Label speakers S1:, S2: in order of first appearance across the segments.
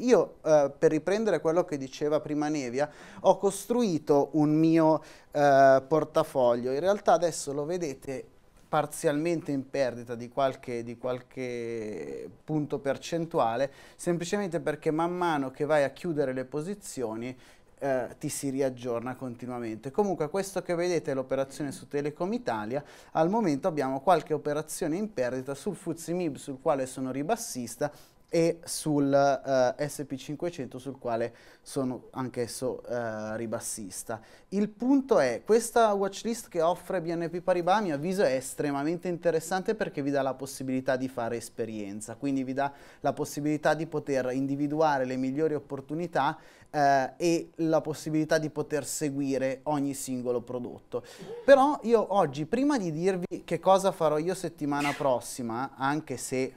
S1: Io, eh, per riprendere quello che diceva prima Nevia, ho costruito un mio eh, portafoglio. In realtà adesso lo vedete parzialmente in perdita di qualche, di qualche, punto percentuale, semplicemente perché man mano che vai a chiudere le posizioni eh, ti si riaggiorna continuamente. Comunque questo che vedete è l'operazione su Telecom Italia, al momento abbiamo qualche operazione in perdita sul Fuzzi Mib sul quale sono ribassista e sul eh, SP500 sul quale sono anch'esso eh, ribassista. Il punto è, questa watchlist che offre BNP Paribas a mio avviso è estremamente interessante perché vi dà la possibilità di fare esperienza, quindi vi dà la possibilità di poter individuare le migliori opportunità eh, e la possibilità di poter seguire ogni singolo prodotto. Però io oggi, prima di dirvi che cosa farò io settimana prossima, anche se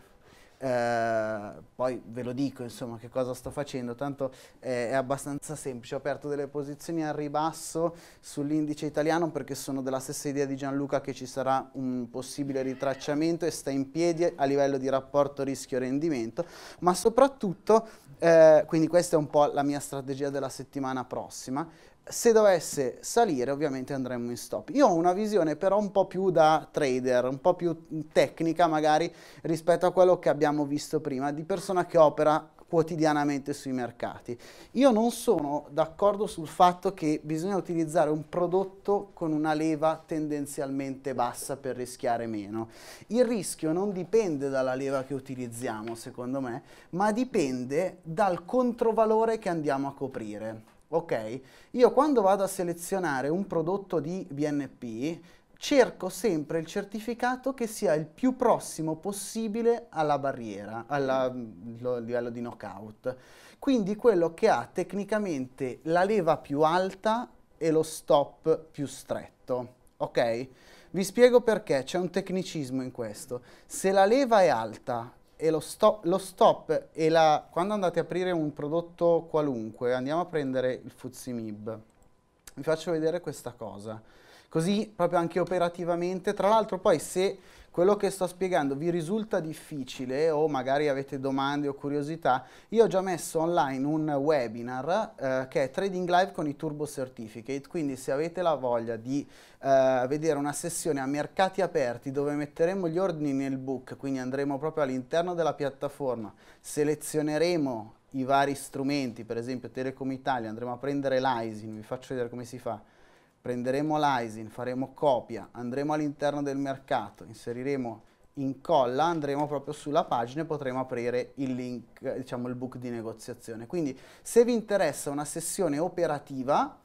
S1: eh, poi ve lo dico insomma che cosa sto facendo, tanto eh, è abbastanza semplice, ho aperto delle posizioni al ribasso sull'indice italiano perché sono della stessa idea di Gianluca che ci sarà un possibile ritracciamento e sta in piedi a livello di rapporto rischio-rendimento, ma soprattutto, eh, quindi questa è un po' la mia strategia della settimana prossima, se dovesse salire ovviamente andremmo in stop. Io ho una visione però un po' più da trader, un po' più tecnica magari rispetto a quello che abbiamo visto prima, di persona che opera quotidianamente sui mercati. Io non sono d'accordo sul fatto che bisogna utilizzare un prodotto con una leva tendenzialmente bassa per rischiare meno. Il rischio non dipende dalla leva che utilizziamo, secondo me, ma dipende dal controvalore che andiamo a coprire. Ok? Io quando vado a selezionare un prodotto di BNP, cerco sempre il certificato che sia il più prossimo possibile alla barriera, al mm, livello di knockout. Quindi quello che ha tecnicamente la leva più alta e lo stop più stretto. Ok? Vi spiego perché, c'è un tecnicismo in questo. Se la leva è alta e lo stop, lo stop e la, quando andate a aprire un prodotto qualunque, andiamo a prendere il Fuzimib, vi faccio vedere questa cosa, così proprio anche operativamente, tra l'altro poi se quello che sto spiegando vi risulta difficile o magari avete domande o curiosità, io ho già messo online un webinar eh, che è Trading Live con i Turbo Certificate, quindi se avete la voglia di eh, vedere una sessione a mercati aperti dove metteremo gli ordini nel book, quindi andremo proprio all'interno della piattaforma, selezioneremo i vari strumenti, per esempio Telecom Italia, andremo a prendere l'ISIN, vi faccio vedere come si fa, prenderemo l'ISIN, faremo copia, andremo all'interno del mercato, inseriremo incolla, andremo proprio sulla pagina e potremo aprire il link, diciamo il book di negoziazione. Quindi se vi interessa una sessione operativa,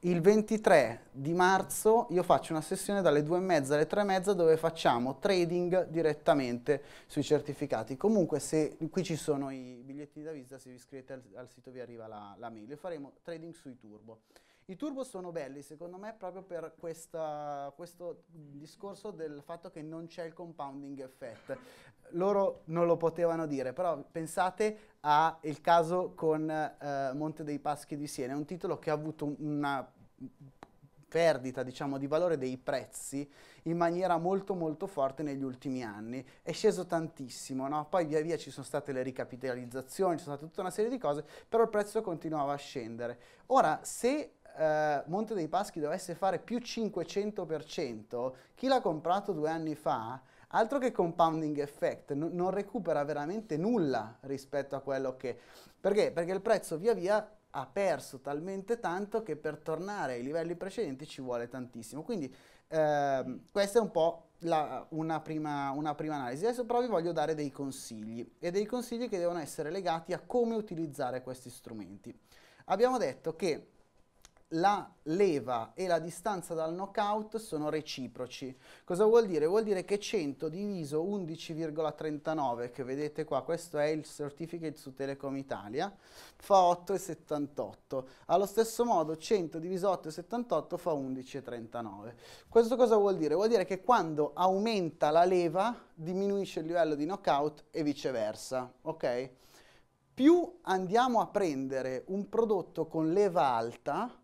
S1: il 23 di marzo io faccio una sessione dalle 2.30 alle 3.30 dove facciamo trading direttamente sui certificati. Comunque se qui ci sono i biglietti da visita, se vi iscrivete al, al sito vi arriva la, la mail faremo trading sui turbo. I turbo sono belli secondo me proprio per questa, questo discorso del fatto che non c'è il compounding effect. Loro non lo potevano dire, però pensate al caso con eh, Monte dei Paschi di Siena, un titolo che ha avuto una perdita diciamo, di valore dei prezzi in maniera molto molto forte negli ultimi anni. È sceso tantissimo, no? poi via via ci sono state le ricapitalizzazioni, ci sono state tutta una serie di cose, però il prezzo continuava a scendere. Ora, se eh, Monte dei Paschi dovesse fare più 500%, chi l'ha comprato due anni fa, altro che compounding effect, n- non recupera veramente nulla rispetto a quello che... Perché? Perché il prezzo via via ha perso talmente tanto che per tornare ai livelli precedenti ci vuole tantissimo. Quindi ehm, questa è un po' la, una, prima, una, prima, analisi. Adesso però vi voglio dare dei consigli e dei consigli che devono essere legati a come utilizzare questi strumenti. Abbiamo detto che la leva e la distanza dal knockout sono reciproci. Cosa vuol dire? Vuol dire che 100 diviso 11,39, che vedete qua, questo è il certificate su Telecom Italia, fa 8,78. Allo stesso modo 100 diviso 8,78 fa 11,39. Questo cosa vuol dire? Vuol dire che quando aumenta la leva diminuisce il livello di knockout e viceversa, ok? Più andiamo a prendere un prodotto con leva alta,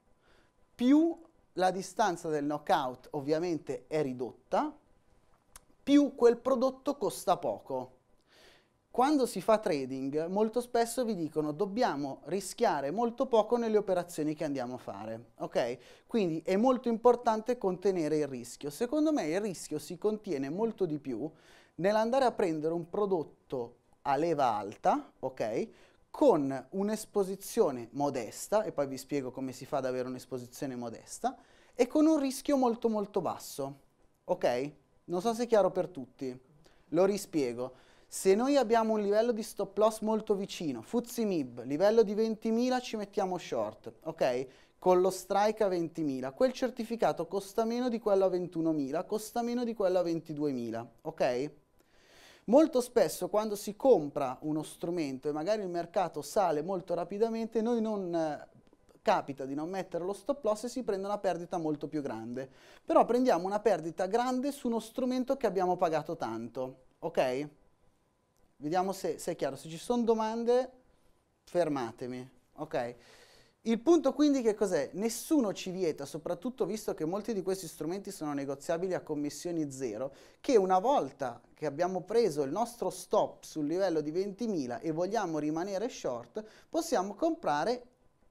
S1: più la distanza del knockout ovviamente è ridotta, più quel prodotto costa poco. Quando si fa trading, molto spesso vi dicono dobbiamo rischiare molto poco nelle operazioni che andiamo a fare, ok? Quindi è molto importante contenere il rischio. Secondo me il rischio si contiene molto di più nell'andare a prendere un prodotto a leva alta, ok? con un'esposizione modesta, e poi vi spiego come si fa ad avere un'esposizione modesta, e con un rischio molto molto basso. Ok? Non so se è chiaro per tutti. Lo rispiego. Se noi abbiamo un livello di stop loss molto vicino, Fuzzi Mib, livello di 20.000 ci mettiamo short, ok? Con lo strike a 20.000, quel certificato costa meno di quello a 21.000, costa meno di quello a 22.000, ok? Molto spesso quando si compra uno strumento e magari il mercato sale molto rapidamente, noi non eh, capita di non mettere lo stop loss e si prende una perdita molto più grande. Però prendiamo una perdita grande su uno strumento che abbiamo pagato tanto, ok? Vediamo se, se è chiaro, se ci sono domande fermatemi, ok? Il punto quindi che cos'è? Nessuno ci vieta, soprattutto visto che molti di questi strumenti sono negoziabili a commissioni zero, che una volta che abbiamo preso il nostro stop sul livello di 20.000 e vogliamo rimanere short, possiamo comprare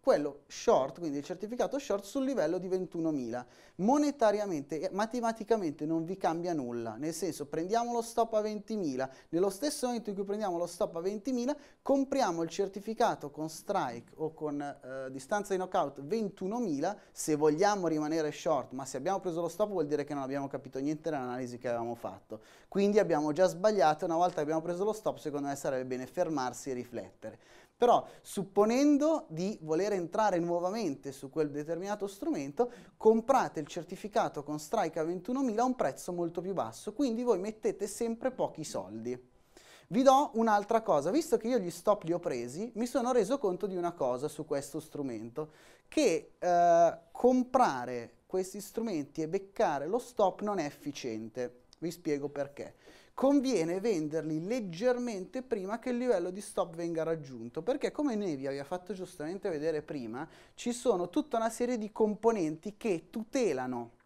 S1: quello short, quindi il certificato short, sul livello di 21.000. Monetariamente e matematicamente non vi cambia nulla, nel senso prendiamo lo stop a 20.000, nello stesso momento in cui prendiamo lo stop a 20.000, compriamo il certificato con strike o con eh, distanza di knockout 21.000, se vogliamo rimanere short, ma se abbiamo preso lo stop vuol dire che non abbiamo capito niente dell'analisi che avevamo fatto. Quindi abbiamo già sbagliato, una volta che abbiamo preso lo stop, secondo me sarebbe bene fermarsi e riflettere. Però supponendo di voler entrare nuovamente su quel determinato strumento, comprate il certificato con strike a 21.000 a un prezzo molto più basso, quindi voi mettete sempre pochi soldi. Vi do un'altra cosa, visto che io gli stop li ho presi, mi sono reso conto di una cosa su questo strumento, che eh, comprare questi strumenti e beccare lo stop non è efficiente. Vi spiego perché conviene venderli leggermente prima che il livello di stop venga raggiunto, perché come Nevi vi ha fatto giustamente vedere prima, ci sono tutta una serie di componenti che tutelano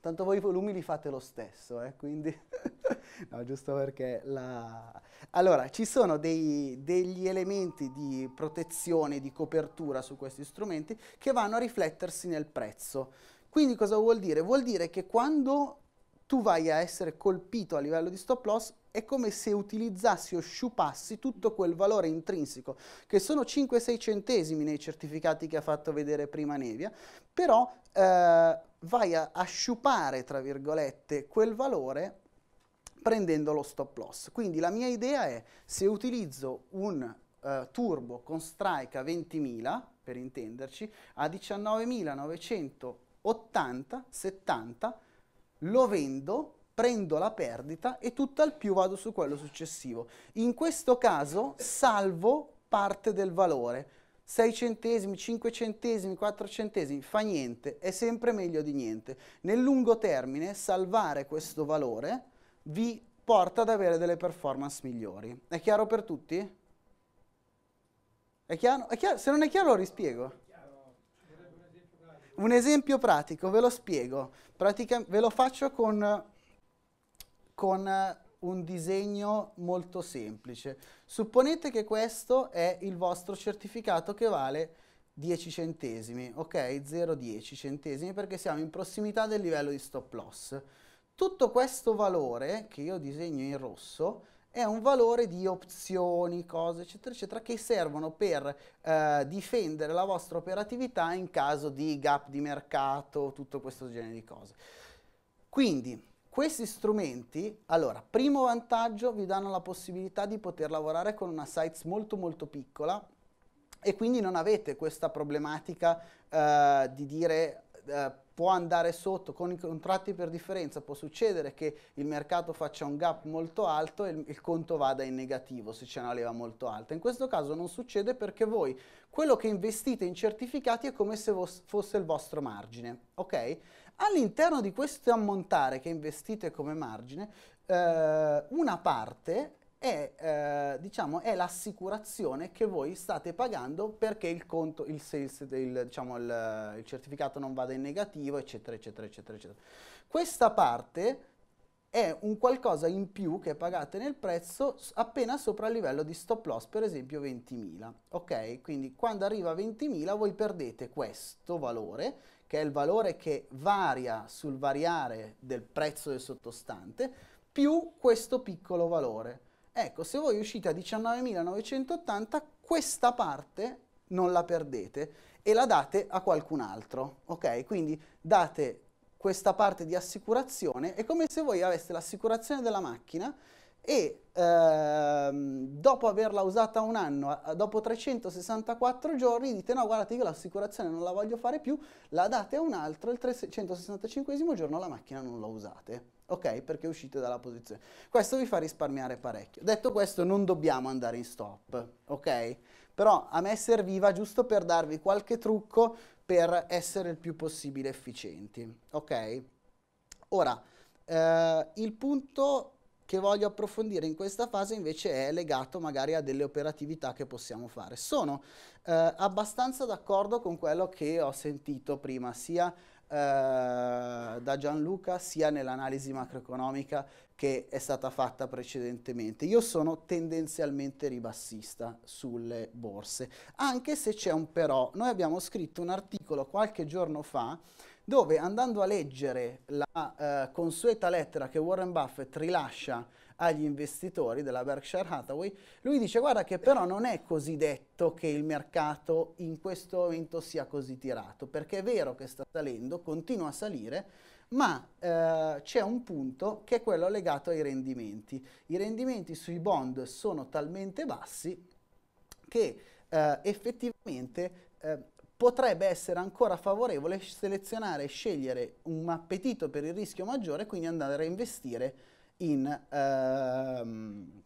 S1: tanto voi i volumi li fate lo stesso, eh? quindi no, giusto perché la... Allora, ci sono dei, degli elementi di protezione, di copertura su questi strumenti che vanno a riflettersi nel prezzo. Quindi cosa vuol dire? Vuol dire che quando tu vai a essere colpito a livello di stop loss è come se utilizzassi o sciupassi tutto quel valore intrinseco, che sono 5-6 centesimi nei certificati che ha fatto vedere prima Nevia, però eh, vai a, a sciupare, tra virgolette, quel valore prendendo lo stop loss. Quindi la mia idea è, se utilizzo un eh, turbo con strike a 20.000, per intenderci, a 19.980, 70, lo vendo, prendo la perdita e tutt'al più vado su quello successivo. In questo caso salvo parte del valore. 6 centesimi, 5 centesimi, 4 centesimi, fa niente, è sempre meglio di niente. Nel lungo termine salvare questo valore vi porta ad avere delle performance migliori. È chiaro per tutti? È chiaro? È chiaro? Se non è chiaro lo rispiego. Un esempio pratico, ve lo spiego, Pratica, ve lo faccio con, con un disegno molto semplice. Supponete che questo è il vostro certificato che vale 10 centesimi, ok? 0,10 centesimi perché siamo in prossimità del livello di stop loss. Tutto questo valore che io disegno in rosso è un valore di opzioni, cose, eccetera, eccetera, che servono per eh, difendere la vostra operatività in caso di gap di mercato, tutto questo genere di cose. Quindi, questi strumenti, allora, primo vantaggio, vi danno la possibilità di poter lavorare con una sites molto molto piccola e quindi non avete questa problematica eh, di dire eh, può andare sotto con i contratti per differenza, può succedere che il mercato faccia un gap molto alto e il, il conto vada in negativo se c'è una leva molto alta. In questo caso non succede perché voi quello che investite in certificati è come se fosse il vostro margine, ok? All'interno di questo ammontare che investite come margine, eh, una parte è, eh, diciamo, è l'assicurazione che voi state pagando perché il conto, il, sales, il, diciamo, il, il certificato non vada in negativo, eccetera, eccetera, eccetera, eccetera. Questa parte è un qualcosa in più che pagate nel prezzo appena sopra il livello di stop loss, per esempio 20.000, ok? Quindi quando arriva a 20.000 voi perdete questo valore, che è il valore che varia sul variare del prezzo del sottostante, più questo piccolo valore. Ecco, se voi uscite a 19.980, questa parte non la perdete e la date a qualcun altro, ok? Quindi date questa parte di assicurazione, è come se voi aveste l'assicurazione della macchina e ehm, dopo averla usata un anno, dopo 364 giorni, dite no guardate io l'assicurazione non la voglio fare più, la date a un altro, il 365 giorno la macchina non la usate ok? Perché uscite dalla posizione. Questo vi fa risparmiare parecchio. Detto questo, non dobbiamo andare in stop, ok? Però a me serviva giusto per darvi qualche trucco per essere il più possibile efficienti, ok? Ora, eh, il punto che voglio approfondire in questa fase invece è legato magari a delle operatività che possiamo fare. Sono eh, abbastanza d'accordo con quello che ho sentito prima, sia eh, da Gianluca sia nell'analisi macroeconomica che è stata fatta precedentemente. Io sono tendenzialmente ribassista sulle borse, anche se c'è un però. Noi abbiamo scritto un articolo qualche giorno fa dove andando a leggere la eh, consueta lettera che Warren Buffett rilascia agli investitori della Berkshire Hathaway, lui dice guarda che però non è così detto che il mercato in questo momento sia così tirato, perché è vero che sta salendo, continua a salire, ma eh, c'è un punto che è quello legato ai rendimenti. I rendimenti sui bond sono talmente bassi che eh, effettivamente eh, potrebbe essere ancora favorevole selezionare e scegliere un appetito per il rischio maggiore e quindi andare a investire in, ehm,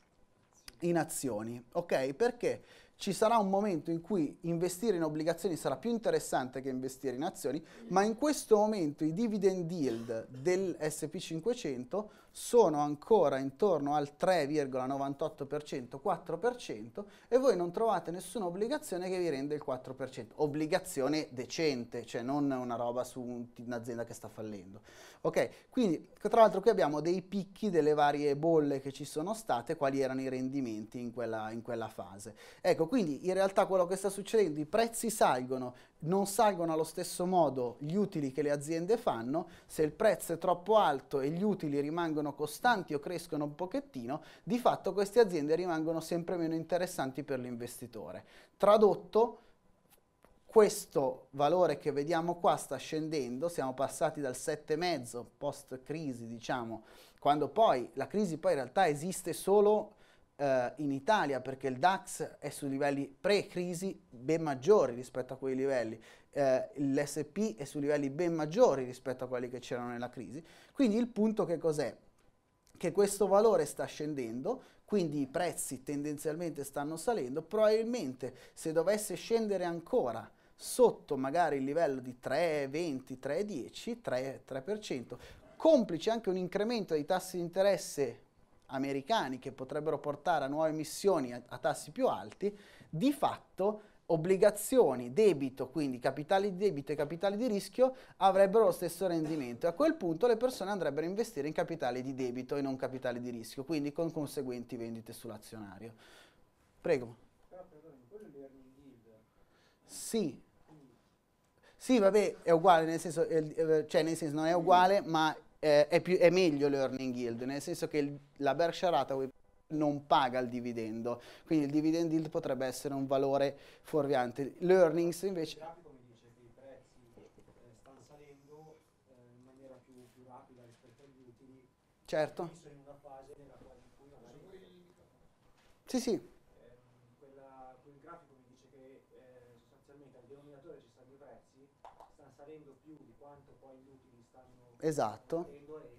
S1: in azioni, ok? Perché ci sarà un momento in cui investire in obbligazioni sarà più interessante che investire in azioni, ma in questo momento i dividend yield del SP500 sono ancora intorno al 3,98%, 4% e voi non trovate nessuna obbligazione che vi rende il 4%, obbligazione decente, cioè non una roba su un'azienda che sta fallendo. Ok, quindi tra l'altro qui abbiamo dei picchi delle varie bolle che ci sono state, quali erano i rendimenti in quella, in quella fase. Ecco, quindi in realtà quello che sta succedendo, i prezzi salgono, non salgono allo stesso modo gli utili che le aziende fanno, se il prezzo è troppo alto e gli utili rimangono rimangono costanti o crescono un pochettino, di fatto queste aziende rimangono sempre meno interessanti per l'investitore. Tradotto, questo valore che vediamo qua sta scendendo, siamo passati dal 7,5 post crisi, diciamo, quando poi la crisi poi in realtà esiste solo eh, in Italia perché il DAX è su livelli pre-crisi ben maggiori rispetto a quei livelli, eh, l'SP è su livelli ben maggiori rispetto a quelli che c'erano nella crisi. Quindi il punto che cos'è? che questo valore sta scendendo, quindi i prezzi tendenzialmente stanno salendo, probabilmente se dovesse scendere ancora sotto magari il livello di 3,20, 3,10, 3%, complice anche un incremento dei tassi di interesse americani che potrebbero portare a nuove emissioni a, a tassi più alti, di fatto obbligazioni, debito, quindi capitali di debito e capitali di rischio avrebbero lo stesso rendimento e a quel punto le persone andrebbero a investire in capitali di debito e non capitali di rischio, quindi con conseguenti vendite sull'azionario. Prego. Però, Sì. Sì, vabbè, è uguale, nel senso, eh, cioè nel senso non è uguale, ma è, più, è meglio l'earning yield, nel senso che il, la Berkshire Hathaway non paga il dividendo, quindi il dividend yield potrebbe essere un valore fuorviante. L'earnings invece... Il grafico mi dice che i prezzi eh, stanno salendo eh, in maniera più, rapida rispetto agli utili. Certo. Sono in una fase nella quale in cui magari... Sì, sì. Eh, quella, quel grafico mi dice che eh, sostanzialmente al denominatore ci stanno i prezzi, stanno salendo più di quanto poi gli utili stanno... Esatto. Salendo,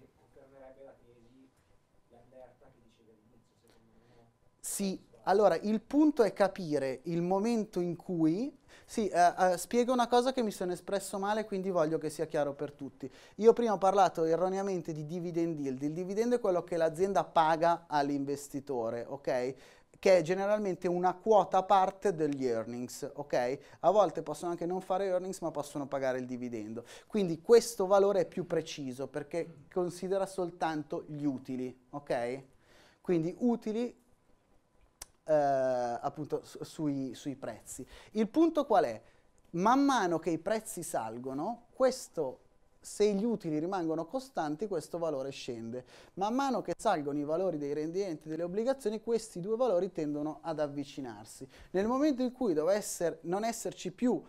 S1: Sì, allora il punto è capire il momento in cui... Sì, eh, eh, spiego una cosa che mi sono espresso male, quindi voglio che sia chiaro per tutti. Io prima ho parlato erroneamente di dividend yield. Il dividendo è quello che l'azienda paga all'investitore, ok? che è generalmente una quota parte degli earnings, ok? A volte possono anche non fare earnings ma possono pagare il dividendo. Quindi questo valore è più preciso perché considera soltanto gli utili, ok? Quindi utili eh, appunto sui, sui prezzi. Il punto qual è? Man mano che i prezzi salgono, questo se gli utili rimangono costanti questo valore scende. Man mano che salgono i valori dei rendimenti delle obbligazioni, questi due valori tendono ad avvicinarsi. Nel momento in cui dovesse er-, non esserci più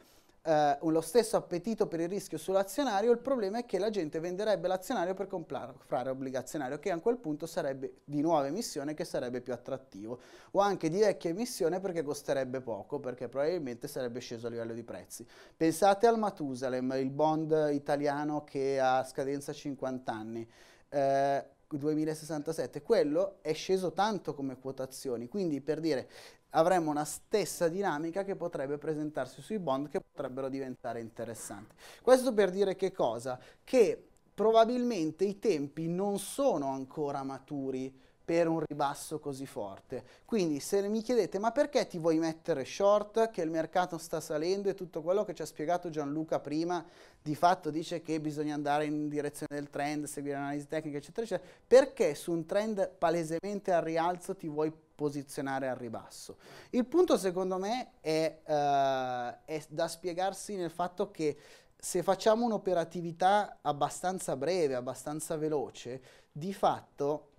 S1: eh, lo stesso appetito per il rischio sull'azionario, il problema è che la gente venderebbe l'azionario per comprare obbligazionario, che a quel punto sarebbe di nuova emissione che sarebbe più attrattivo, o anche di vecchia emissione perché costerebbe poco, perché probabilmente sarebbe sceso a livello di prezzi. Pensate al Matusalem, il bond italiano che ha scadenza 50 anni. Eh, 2067, quello è sceso tanto come quotazioni, quindi per dire avremmo una stessa dinamica che potrebbe presentarsi sui bond che potrebbero diventare interessanti. Questo per dire che cosa? Che probabilmente i tempi non sono ancora maturi per un ribasso così forte. Quindi se mi chiedete ma perché ti vuoi mettere short, che il mercato sta salendo e tutto quello che ci ha spiegato Gianluca prima, di fatto dice che bisogna andare in direzione del trend, seguire l'analisi tecnica, eccetera, eccetera, perché su un trend palesemente al rialzo ti vuoi posizionare al ribasso. Il punto secondo me è, uh, è da spiegarsi nel fatto che se facciamo un'operatività abbastanza breve, abbastanza veloce, di fatto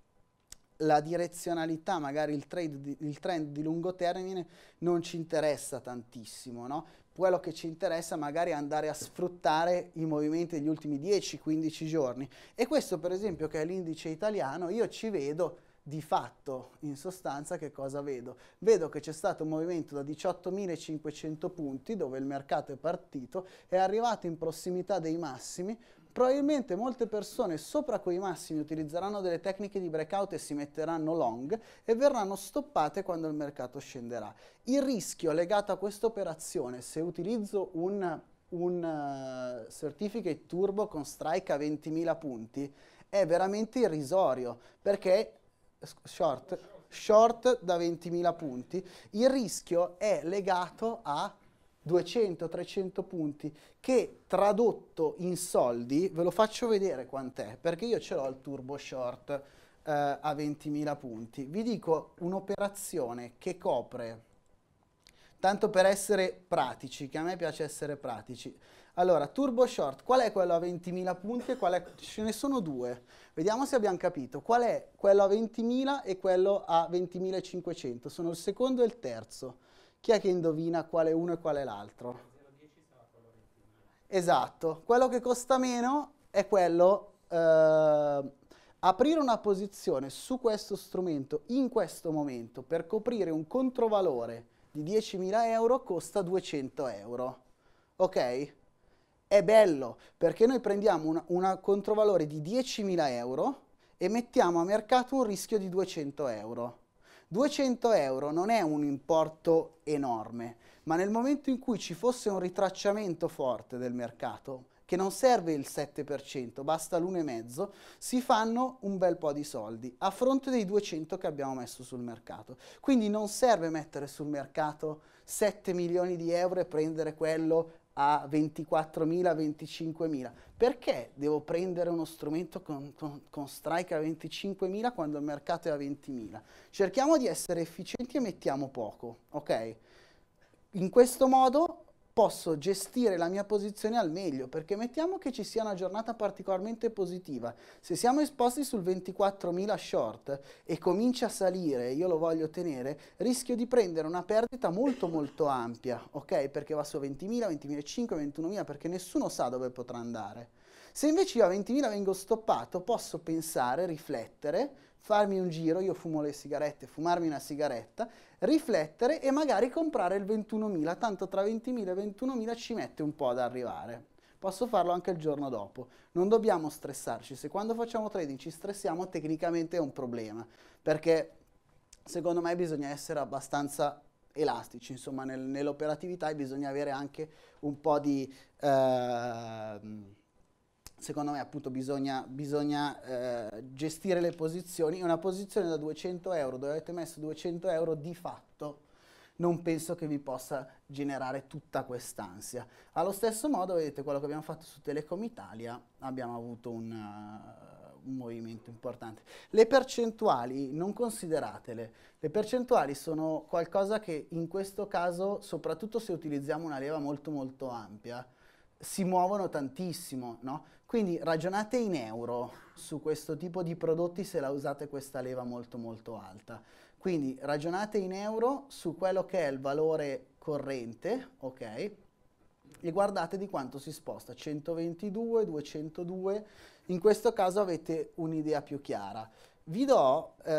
S1: la direzionalità, magari il, di, il trend di lungo termine non ci interessa tantissimo, no? quello che ci interessa magari è andare a sfruttare i movimenti degli ultimi 10-15 giorni. E questo per esempio che è l'indice italiano, io ci vedo di fatto in sostanza che cosa vedo? Vedo che c'è stato un movimento da 18.500 punti dove il mercato è partito, è arrivato in prossimità dei massimi, probabilmente molte persone sopra quei massimi utilizzeranno delle tecniche di breakout e si metteranno long e verranno stoppate quando il mercato scenderà. Il rischio legato a questa operazione, se utilizzo un, un eh, certificate turbo con strike a 20.000 punti, è veramente irrisorio perché short, short da 20.000 punti, il rischio è legato a 200-300 punti che tradotto in soldi, ve lo faccio vedere quant'è, perché io ce l'ho il turbo short eh, a 20.000 punti. Vi dico un'operazione che copre, tanto per essere pratici, che a me piace essere pratici, allora, Turbo Short, qual è quello a 20.000 punti e qual è... Ce ne sono due. Vediamo se abbiamo capito. Qual è quello a 20.000 e quello a 20.500? Sono il secondo e il terzo. Chi è che indovina quale uno e qual è l'altro? Esatto. Quello che costa meno è quello... Eh, aprire una posizione su questo strumento in questo momento per coprire un controvalore di 10.000 euro costa 200 euro. Ok? è bello perché noi prendiamo un controvalore di 10.000 euro e mettiamo a mercato un rischio di 200 euro. 200 euro non è un importo enorme, ma nel momento in cui ci fosse un ritracciamento forte del mercato, che non serve il 7%, basta l'1,5%, si fanno un bel po' di soldi a fronte dei 200 che abbiamo messo sul mercato. Quindi non serve mettere sul mercato 7 milioni di euro e prendere quello a 24.000-25.000. Perché devo prendere uno strumento con, con, con strike a 25.000 quando il mercato è a 20.000? Cerchiamo di essere efficienti e mettiamo poco, ok? In questo modo posso gestire la mia posizione al meglio, perché mettiamo che ci sia una giornata particolarmente positiva, se siamo esposti sul 24.000 short e comincia a salire, io lo voglio tenere, rischio di prendere una perdita molto molto ampia, ok? Perché va su 20.000, 20.500, 21.000, perché nessuno sa dove potrà andare. Se invece io a 20.000 vengo stoppato, posso pensare, riflettere, farmi un giro, io fumo le sigarette, fumarmi una sigaretta, riflettere e magari comprare il 21.000, tanto tra 20.000 e 21.000 ci mette un po' ad arrivare. Posso farlo anche il giorno dopo. Non dobbiamo stressarci, se quando facciamo trading ci stressiamo tecnicamente è un problema, perché secondo me bisogna essere abbastanza elastici, insomma nel, nell'operatività e bisogna avere anche un po' di... Eh, secondo me appunto bisogna, bisogna eh, gestire le posizioni, una posizione da 200 euro dove avete messo 200 euro di fatto non penso che vi possa generare tutta quest'ansia. Allo stesso modo, vedete quello che abbiamo fatto su Telecom Italia, abbiamo avuto un, uh, un movimento importante. Le percentuali non consideratele, le percentuali sono qualcosa che in questo caso, soprattutto se utilizziamo una leva molto molto ampia, si muovono tantissimo, no? Quindi ragionate in euro su questo tipo di prodotti se la usate questa leva molto molto alta. Quindi ragionate in euro su quello che è il valore corrente, ok? E guardate di quanto si sposta, 122, 202, in questo caso avete un'idea più chiara. Vi do eh,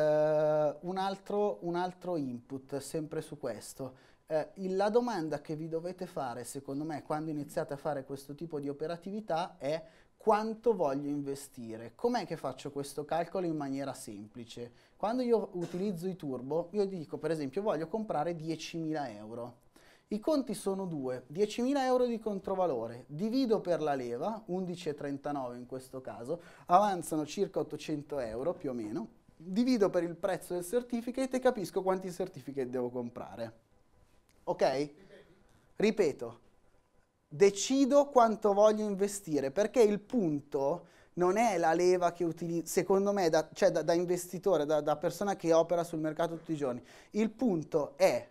S1: un, altro, un altro input sempre su questo eh, la domanda che vi dovete fare, secondo me, quando iniziate a fare questo tipo di operatività è quanto voglio investire. Com'è che faccio questo calcolo in maniera semplice? Quando io utilizzo i turbo, io dico per esempio voglio comprare 10.000 euro. I conti sono due, 10.000 euro di controvalore, divido per la leva, 11,39 in questo caso, avanzano circa 800 euro più o meno, divido per il prezzo del certificate e capisco quanti certificate devo comprare ok? Ripeto, decido quanto voglio investire, perché il punto non è la leva che utilizzo, secondo me, da, cioè da, da investitore, da, da persona che opera sul mercato tutti i giorni, il punto è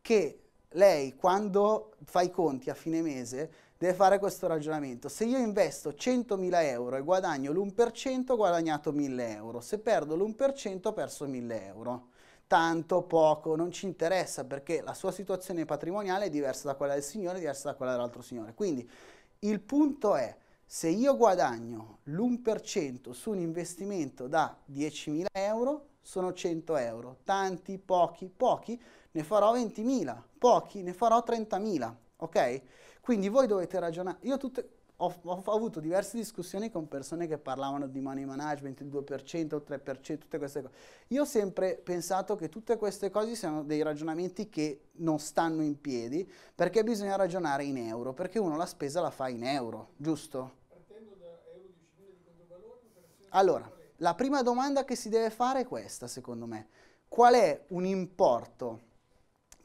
S1: che lei quando fa i conti a fine mese deve fare questo ragionamento. Se io investo 100.000 euro e guadagno l'1%, ho guadagnato 1.000 euro. Se perdo l'1%, ho perso 1.000 euro tanto, poco, non ci interessa perché la sua situazione patrimoniale è diversa da quella del signore, diversa da quella dell'altro signore. Quindi il punto è, se io guadagno l'1% su un investimento da 10.000 euro, sono 100 euro. Tanti, pochi, pochi, ne farò 20.000, pochi, ne farò 30.000, ok? Quindi voi dovete ragionare, io tutte, ho, ho, avuto diverse discussioni con persone che parlavano di money management, il 2%, il 3%, tutte queste cose. Io ho sempre pensato che tutte queste cose siano dei ragionamenti che non stanno in piedi, perché bisogna ragionare in euro, perché uno la spesa la fa in euro, giusto? Partendo da euro 10.000 di controvalore, Allora, la prima domanda che si deve fare è questa, secondo me. Qual è un importo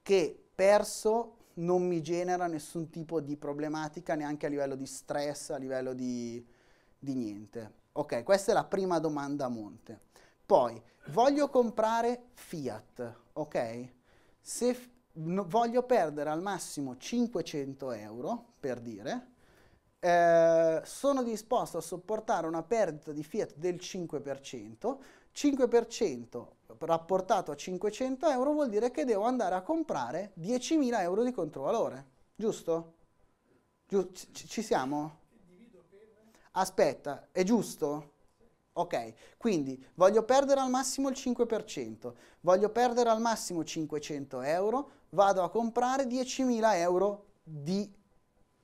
S1: che perso non mi genera nessun tipo di problematica neanche a livello di stress, a livello di, di niente. Ok, questa è la prima domanda a monte. Poi, voglio comprare Fiat, ok? Se f- no, voglio perdere al massimo 500 euro, per dire, eh, sono disposto a sopportare una perdita di Fiat del 5%, 5% rapportato a 500 euro vuol dire che devo andare a comprare 10.000 euro di controvalore, giusto? ci siamo? Aspetta, è giusto? Ok, quindi voglio perdere al massimo il 5%, voglio perdere al massimo 500 euro, vado a comprare 10.000 euro di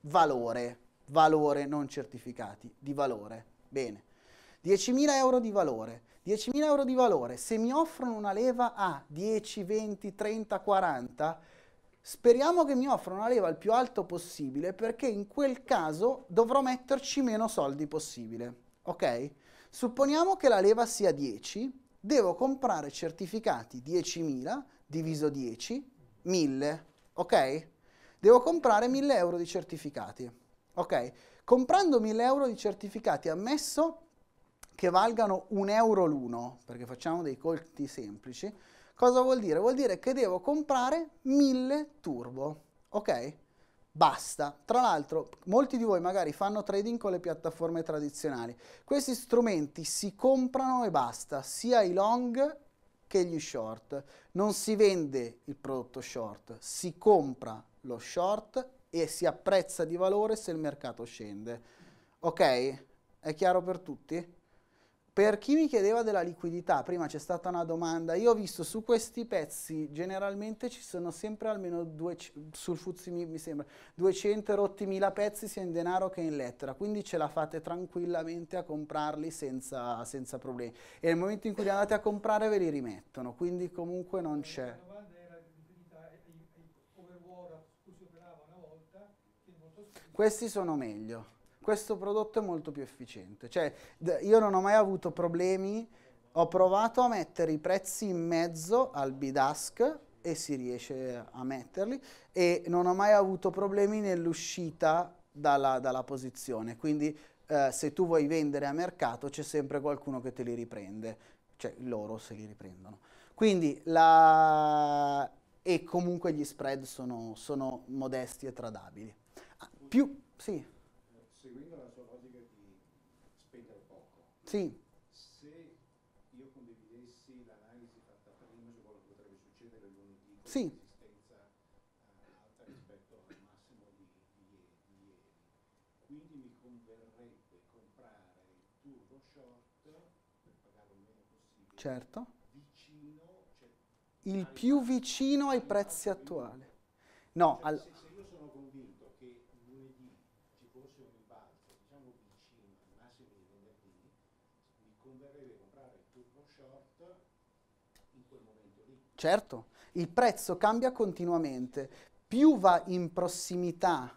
S1: valore, valore non certificati, di valore, bene. 10.000 euro di valore, 10.000 euro di valore, se mi offrono una leva a 10, 20, 30, 40, speriamo che mi offrano una leva il più alto possibile perché in quel caso dovrò metterci meno soldi possibile, ok? Supponiamo che la leva sia 10, devo comprare certificati 10.000 diviso 10, 1.000, ok? Devo comprare 1.000 euro di certificati, ok? Comprando 1.000 euro di certificati ammesso che valgano un euro l'uno, perché facciamo dei conti semplici, cosa vuol dire? Vuol dire che devo comprare 1000 turbo, ok? Basta. Tra l'altro, molti di voi magari fanno trading con le piattaforme tradizionali. Questi strumenti si comprano e basta, sia i long che gli short. Non si vende il prodotto short, si compra lo short e si apprezza di valore se il mercato scende. Ok? È chiaro per tutti? Per chi mi chiedeva della liquidità, prima c'è stata una domanda, io ho visto su questi pezzi generalmente ci sono sempre almeno due, sul Fuzzi mi, sembra, 200 rotti mila pezzi sia in denaro che in lettera, quindi ce la fate tranquillamente a comprarli senza, senza problemi e nel momento in cui li andate a comprare ve li rimettono, quindi comunque non c'è. Questi sono meglio questo prodotto è molto più efficiente. Cioè, io non ho mai avuto problemi, ho provato a mettere i prezzi in mezzo al bidask e si riesce a metterli e non ho mai avuto problemi nell'uscita dalla, dalla posizione. Quindi eh, se tu vuoi vendere a mercato c'è sempre qualcuno che te li riprende, cioè loro se li riprendono. Quindi la... e comunque gli spread sono, sono modesti e tradabili. Ah, più, sì. Sì. Se io condividessi l'analisi fatta prima su quello che potrebbe succedere lunedì con sì. resistenza uh, eh, alta rispetto al massimo di, di, di ieri, quindi mi converrebbe comprare il turbo short per pagare il meno possibile. Certo. Vicino, cioè, il più vicino ai prezzi attuali. No, cioè, allora Certo, il prezzo cambia continuamente. Più va in prossimità,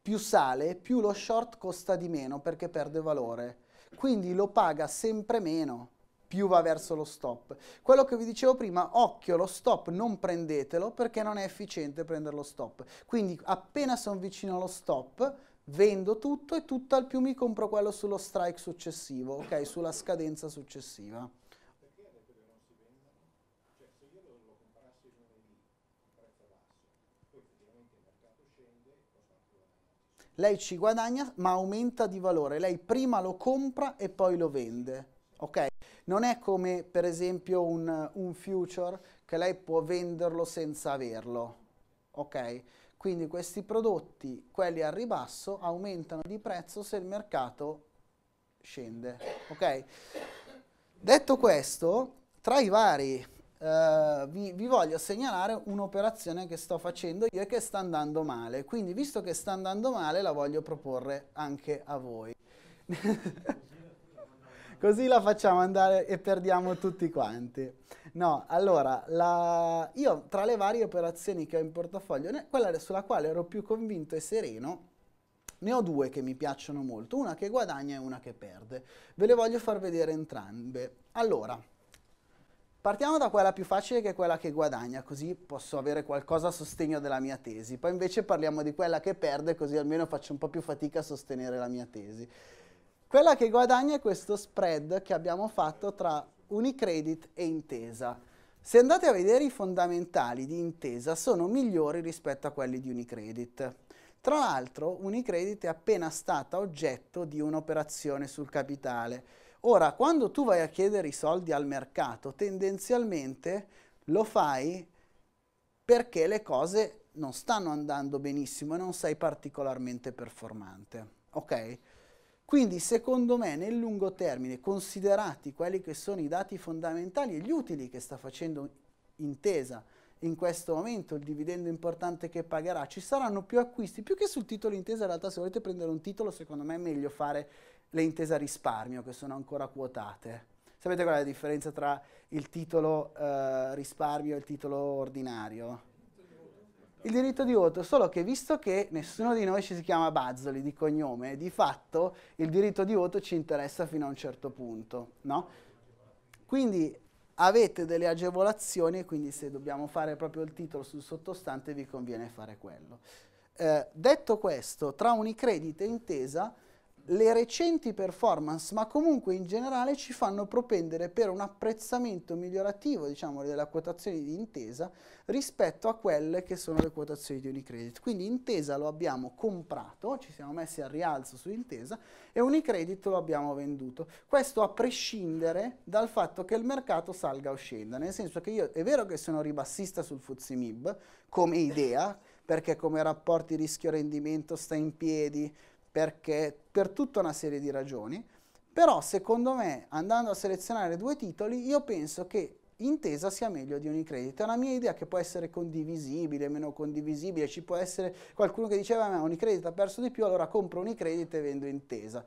S1: più sale, più lo short costa di meno perché perde valore. Quindi lo paga sempre meno più va verso lo stop. Quello che vi dicevo prima, occhio, lo stop non prendetelo perché non è efficiente prendere lo stop. Quindi appena sono vicino allo stop, vendo tutto e tutto al più mi compro quello sullo strike successivo, ok, sulla scadenza successiva. lei ci guadagna ma aumenta di valore, lei prima lo compra e poi lo vende. Ok? Non è come per esempio un, un future che lei può venderlo senza averlo. Ok? Quindi questi prodotti, quelli a ribasso, aumentano di prezzo se il mercato scende. Ok? Detto questo, tra i vari Uh, vi, vi, voglio segnalare un'operazione che sto facendo io e che sta andando male. Quindi, visto che sta andando male, la voglio proporre anche a voi. Così la facciamo andare e perdiamo tutti quanti. No, allora, la, io tra le varie operazioni che ho in portafoglio, quella sulla quale ero più convinto e sereno, ne ho due che mi piacciono molto, una che guadagna e una che perde. Ve le voglio far vedere entrambe. Allora, Partiamo da quella più facile che è quella che guadagna, così posso avere qualcosa a sostegno della mia tesi. Poi invece parliamo di quella che perde, così almeno faccio un po' più fatica a sostenere la mia tesi. Quella che guadagna è questo spread che abbiamo fatto tra Unicredit e Intesa. Se andate a vedere i fondamentali di Intesa sono migliori rispetto a quelli di Unicredit. Tra l'altro Unicredit è appena stata oggetto di un'operazione sul capitale Ora, quando tu vai a chiedere i soldi al mercato, tendenzialmente lo fai perché le cose non stanno andando benissimo e non sei particolarmente performante. Ok? Quindi secondo me nel lungo termine, considerati quelli che sono i dati fondamentali e gli utili che sta facendo Intesa in questo momento, il dividendo importante che pagherà, ci saranno più acquisti, più che sul titolo Intesa in realtà se volete prendere un titolo secondo me è meglio fare le intesa risparmio che sono ancora quotate. Sapete qual è la differenza tra il titolo eh, risparmio e il titolo ordinario? Il diritto di voto, solo che visto che nessuno di noi ci si chiama Bazzoli di cognome, di fatto il diritto di voto ci interessa fino a un certo punto, no? Quindi avete delle agevolazioni e quindi se dobbiamo fare proprio il titolo sul sottostante vi conviene fare quello. Eh, detto questo, tra Unicredit e Intesa le recenti performance, ma comunque in generale ci fanno propendere per un apprezzamento migliorativo, diciamo, della quotazione di Intesa rispetto a quelle che sono le quotazioni di Unicredit. Quindi Intesa lo abbiamo comprato, ci siamo messi al rialzo su Intesa e Unicredit lo abbiamo venduto. Questo a prescindere dal fatto che il mercato salga o scenda, nel senso che io è vero che sono ribassista sul Fuzimib come idea, perché come rapporti rischio-rendimento sta in piedi, perché, per tutta una serie di ragioni, però secondo me andando a selezionare due titoli io penso che Intesa sia meglio di Unicredit. È una mia idea che può essere condivisibile, meno condivisibile, ci può essere qualcuno che diceva ma Unicredit ha perso di più, allora compro Unicredit e vendo Intesa.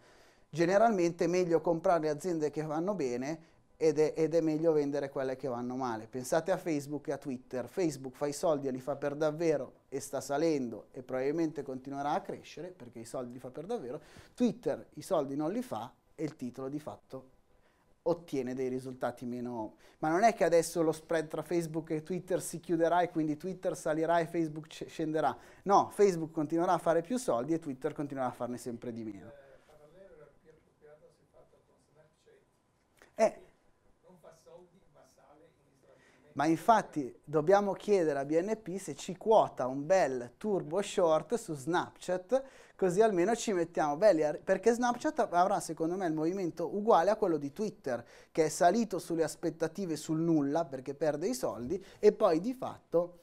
S1: Generalmente è meglio comprare aziende che vanno bene ed è, ed è, meglio vendere quelle che vanno male. Pensate a Facebook e a Twitter. Facebook fa i soldi e li fa per davvero e sta salendo e probabilmente continuerà a crescere perché i soldi li fa per davvero. Twitter i soldi non li fa e il titolo di fatto ottiene dei risultati meno... Ma non è che adesso lo spread tra Facebook e Twitter si chiuderà e quindi Twitter salirà e Facebook scenderà. No, Facebook continuerà a fare più soldi e Twitter continuerà a farne sempre di meno. Eh, ma infatti dobbiamo chiedere a BNP se ci quota un bel turbo short su Snapchat, così almeno ci mettiamo belli, perché Snapchat avrà secondo me il movimento uguale a quello di Twitter, che è salito sulle aspettative sul nulla perché perde i soldi e poi di fatto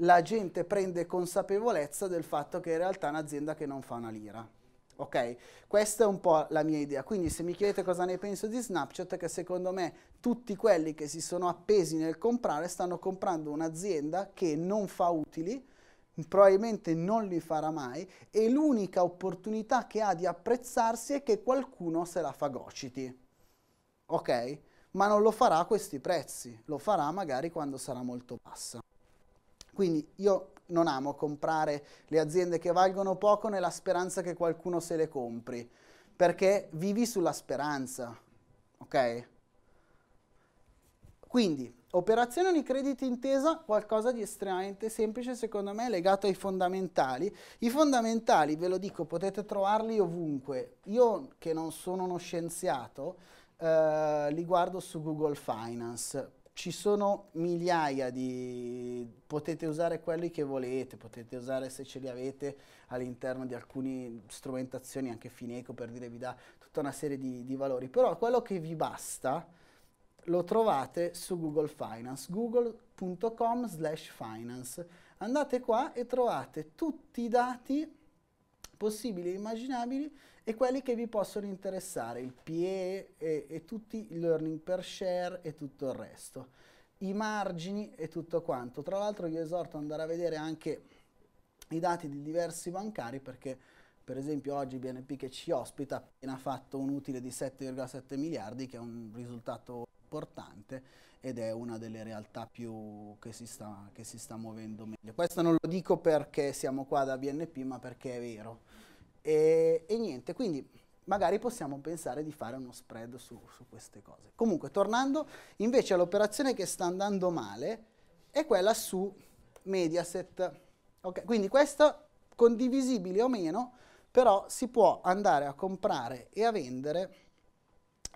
S1: la gente prende consapevolezza del fatto che in realtà è un'azienda che non fa una lira. Ok? Questa è un po' la mia idea. Quindi se mi chiedete cosa ne penso di Snapchat, che secondo me tutti quelli che si sono appesi nel comprare stanno comprando un'azienda che non fa utili, probabilmente non li farà mai e l'unica opportunità che ha di apprezzarsi è che qualcuno se la fagociti. Ok? Ma non lo farà a questi prezzi, lo farà magari quando sarà molto bassa. Quindi io non amo comprare le aziende che valgono poco nella speranza che qualcuno se le compri, perché vivi sulla speranza, ok? Quindi, operazione di credito intesa, qualcosa di estremamente semplice, secondo me, legato ai fondamentali. I fondamentali, ve lo dico, potete trovarli ovunque. Io, che non sono uno scienziato, eh, li guardo su Google Finance ci sono migliaia di... potete usare quelli che volete, potete usare se ce li avete all'interno di alcune strumentazioni, anche Fineco per dire vi dà tutta una serie di, di valori, però quello che vi basta lo trovate su Google Finance, google.com slash finance. Andate qua e trovate tutti i dati possibili e immaginabili e quelli che vi possono interessare, il PE e, e tutti i learning per share e tutto il resto, i margini e tutto quanto. Tra l'altro vi esorto ad andare a vedere anche i dati di diversi bancari perché per esempio oggi BNP che ci ospita ha appena fatto un utile di 7,7 miliardi che è un risultato importante ed è una delle realtà più che si sta, che si sta muovendo meglio. Questo non lo dico perché siamo qua da BNP ma perché è vero. E, e niente, quindi magari possiamo pensare di fare uno spread su, su queste cose. Comunque, tornando invece all'operazione che sta andando male, è quella su Mediaset. Okay, quindi questo condivisibile o meno, però si può andare a comprare e a vendere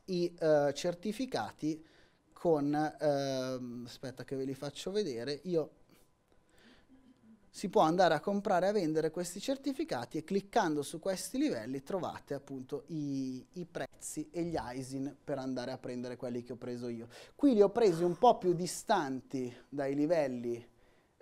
S1: i uh, certificati con, uh, aspetta che ve li faccio vedere, io si può andare a comprare e a vendere questi certificati e cliccando su questi livelli trovate appunto i, i, prezzi e gli ISIN per andare a prendere quelli che ho preso io. Qui li ho presi un po' più distanti dai livelli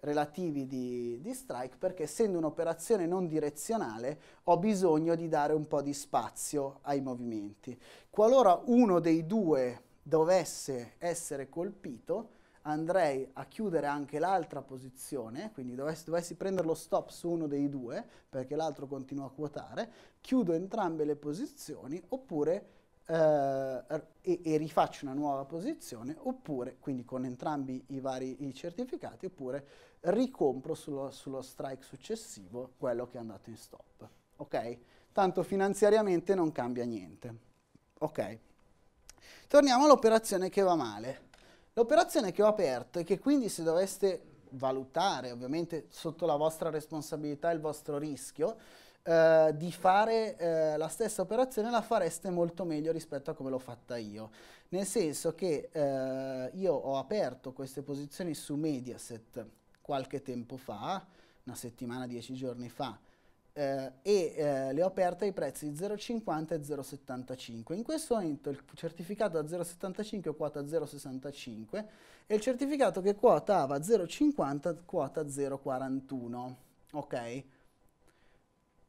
S1: relativi di, di strike perché essendo un'operazione non direzionale ho bisogno di dare un po' di spazio ai movimenti. Qualora uno dei due dovesse essere colpito, andrei a chiudere anche l'altra posizione, quindi dovessi, dovessi prendere lo stop su uno dei due, perché l'altro continua a quotare, chiudo entrambe le posizioni, oppure eh, e, e, rifaccio una nuova posizione, oppure, quindi con entrambi i vari i certificati, oppure ricompro sullo, sullo, strike successivo quello che è andato in stop. Ok? Tanto finanziariamente non cambia niente. Ok? Torniamo all'operazione che va male. L'operazione che ho aperto e che quindi se doveste valutare, ovviamente sotto la vostra responsabilità e il vostro rischio, eh, di fare eh, la stessa operazione la fareste molto meglio rispetto a come l'ho fatta io. Nel senso che eh, io ho aperto queste posizioni su Mediaset qualche tempo fa, una settimana, dieci giorni fa, eh, e eh, le ho aperte ai prezzi di 0,50 e 0,75. In questo momento il certificato a 0,75 quota 0,65 e il certificato che quotava 0,50 quota 0,41. Ok?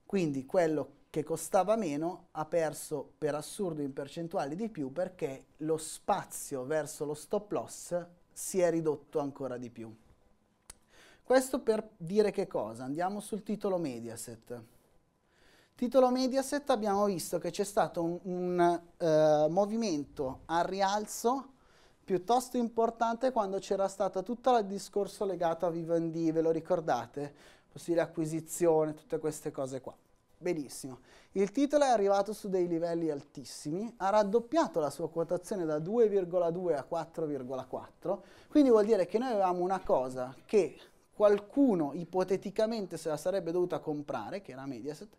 S1: Quindi quello che costava meno ha perso per assurdo in percentuali di più perché lo spazio verso lo stop loss si è ridotto ancora di più. Questo per dire che cosa? Andiamo sul titolo Mediaset. Titolo Mediaset abbiamo visto che c'è stato un, un eh, movimento a rialzo piuttosto importante quando c'era stato tutto il discorso legato a Vivendi, ve lo ricordate? Possibile acquisizione, tutte queste cose qua. Benissimo. Il titolo è arrivato su dei livelli altissimi, ha raddoppiato la sua quotazione da 2,2 a 4,4, quindi vuol dire che noi avevamo una cosa che qualcuno ipoteticamente se la sarebbe dovuta comprare, che era Mediaset,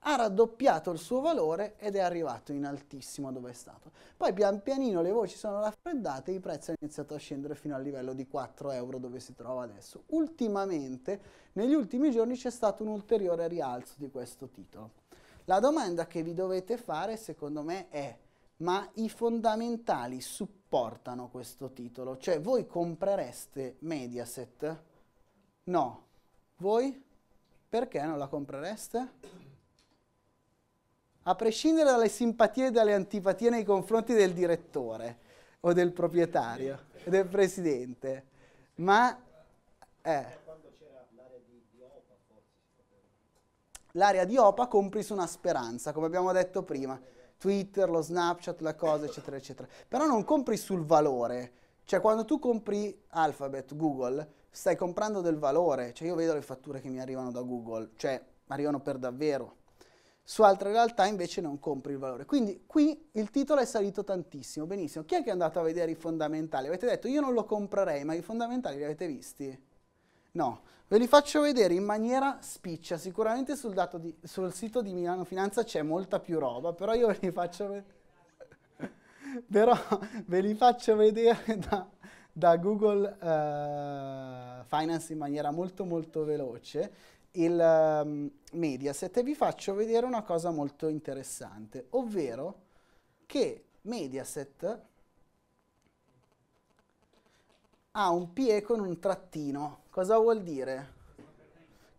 S1: ha raddoppiato il suo valore ed è arrivato in altissimo dove è stato. Poi pian pianino le voci sono raffreddate e i prezzi hanno iniziato a scendere fino al livello di 4 euro dove si trova adesso. Ultimamente, negli ultimi giorni, c'è stato un ulteriore rialzo di questo titolo. La domanda che vi dovete fare, secondo me, è ma i fondamentali supportano questo titolo? Cioè voi comprereste Mediaset? No. Voi perché non la comprereste? A prescindere dalle simpatie e dalle antipatie nei confronti del direttore o del proprietario, del presidente, ma... Eh, l'area di OPA compri su una speranza, come abbiamo detto prima, Twitter, lo Snapchat, la cosa, eccetera, eccetera. Però non compri sul valore, cioè quando tu compri Alphabet, Google, stai comprando del valore, cioè io vedo le fatture che mi arrivano da Google, cioè arrivano per davvero. Su altre realtà invece non compri il valore. Quindi qui il titolo è salito tantissimo, benissimo. Chi è che è andato a vedere i fondamentali? Avete detto io non lo comprerei, ma i fondamentali li avete visti? No, ve li faccio vedere in maniera spiccia. Sicuramente sul, di, sul sito di Milano Finanza c'è molta più roba, però io ve li faccio vedere. però ve li faccio vedere da da Google uh, Finance in maniera molto molto veloce il um, Mediaset e vi faccio vedere una cosa molto interessante, ovvero che Mediaset ha un PE con un trattino. Cosa vuol dire?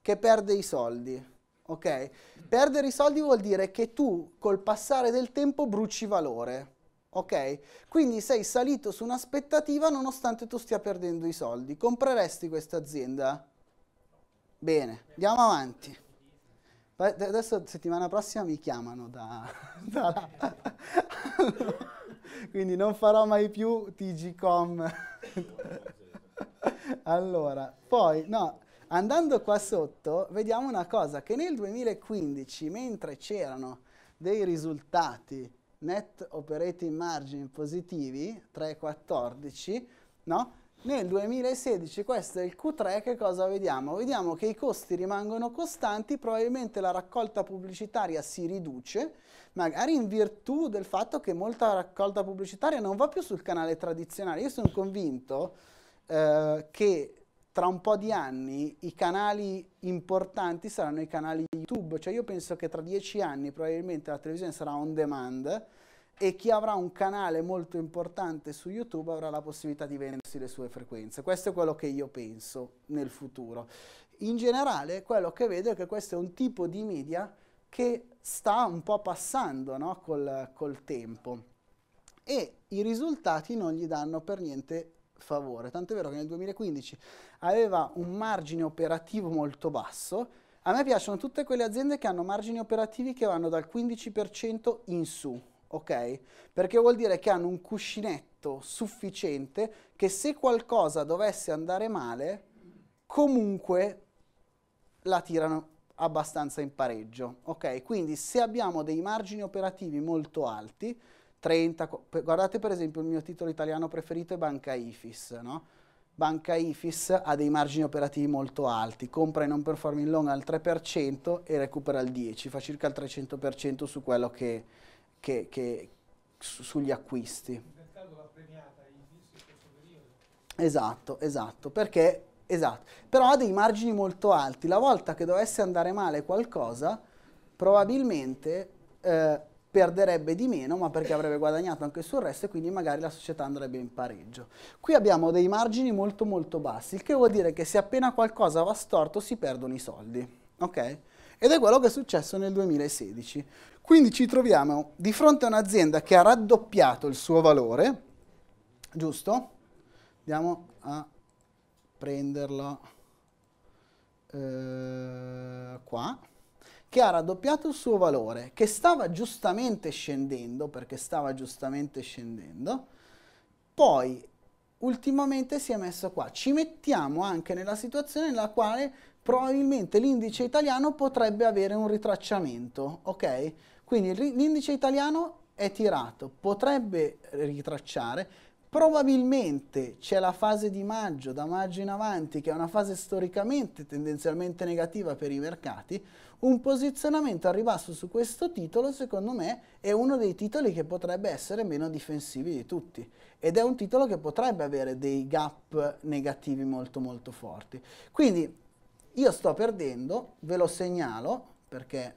S1: Che perde i soldi. Ok? Perdere i soldi vuol dire che tu col passare del tempo bruci valore ok? Quindi sei salito su un'aspettativa nonostante tu stia perdendo i soldi. Compreresti questa azienda? Bene, andiamo avanti. Adesso settimana prossima mi chiamano da... da Quindi non farò mai più TGCom. allora, poi, no, andando qua sotto, vediamo una cosa, che nel 2015, mentre c'erano dei risultati net operating margin positivi, 3,14, no? Nel 2016, questo è il Q3, che cosa vediamo? Vediamo che i costi rimangono costanti, probabilmente la raccolta pubblicitaria si riduce, magari in virtù del fatto che molta raccolta pubblicitaria non va più sul canale tradizionale. Io sono convinto eh, che tra un po' di anni i canali importanti saranno i canali YouTube, cioè io penso che tra dieci anni probabilmente la televisione sarà on demand e chi avrà un canale molto importante su YouTube avrà la possibilità di vendersi le sue frequenze. Questo è quello che io penso nel futuro. In generale quello che vedo è che questo è un tipo di media che sta un po' passando no? col, col tempo e i risultati non gli danno per niente favore, tant'è vero che nel 2015 aveva un margine operativo molto basso, a me piacciono tutte quelle aziende che hanno margini operativi che vanno dal 15% in su, ok? Perché vuol dire che hanno un cuscinetto sufficiente che se qualcosa dovesse andare male, comunque la tirano abbastanza in pareggio, ok? Quindi se abbiamo dei margini operativi molto alti, 30, guardate per esempio il mio titolo italiano preferito è Banca Ifis, no? Banca Ifis ha dei margini operativi molto alti, compra i non performing loan al 3% e recupera il 10%, fa circa il 300% su quello che, che, che su, sugli acquisti. Il mercato l'ha premiata in questo periodo? Esatto, esatto, perché esatto. però ha dei margini molto alti, la volta che dovesse andare male qualcosa probabilmente... Eh, perderebbe di meno ma perché avrebbe guadagnato anche sul resto e quindi magari la società andrebbe in pareggio. Qui abbiamo dei margini molto molto bassi, il che vuol dire che se appena qualcosa va storto si perdono i soldi, ok? Ed è quello che è successo nel 2016. Quindi ci troviamo di fronte a un'azienda che ha raddoppiato il suo valore, giusto? Andiamo a prenderla eh, qua che ha raddoppiato il suo valore, che stava giustamente scendendo, perché stava giustamente scendendo, poi ultimamente si è messo qua. Ci mettiamo anche nella situazione nella quale probabilmente l'indice italiano potrebbe avere un ritracciamento, ok? Quindi l'indice italiano è tirato, potrebbe ritracciare, Probabilmente c'è la fase di maggio, da maggio in avanti, che è una fase storicamente tendenzialmente negativa per i mercati, un posizionamento al ribasso su questo titolo secondo me è uno dei titoli che potrebbe essere meno difensivi di tutti ed è un titolo che potrebbe avere dei gap negativi molto molto forti. Quindi io sto perdendo, ve lo segnalo perché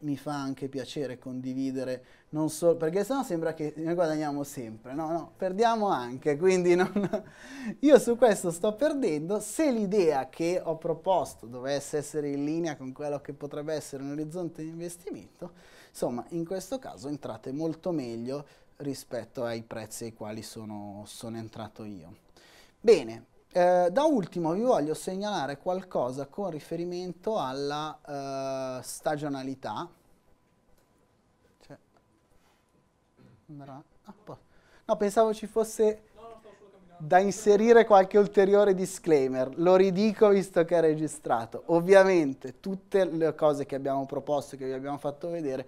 S1: mi fa anche piacere condividere, non solo perché sennò sembra che ne guadagniamo sempre, no, no, perdiamo anche, quindi non, io su questo sto perdendo, se l'idea che ho proposto dovesse essere in linea con quello che potrebbe essere un orizzonte di investimento, insomma, in questo caso entrate molto meglio rispetto ai prezzi ai quali sono, sono entrato io. Bene, eh, da ultimo vi voglio segnalare qualcosa con riferimento alla eh, stagionalità. Cioè, andrà, ah, no, pensavo ci fosse da inserire qualche ulteriore disclaimer. Lo ridico visto che è registrato. Ovviamente tutte le cose che abbiamo proposto, che vi abbiamo fatto vedere,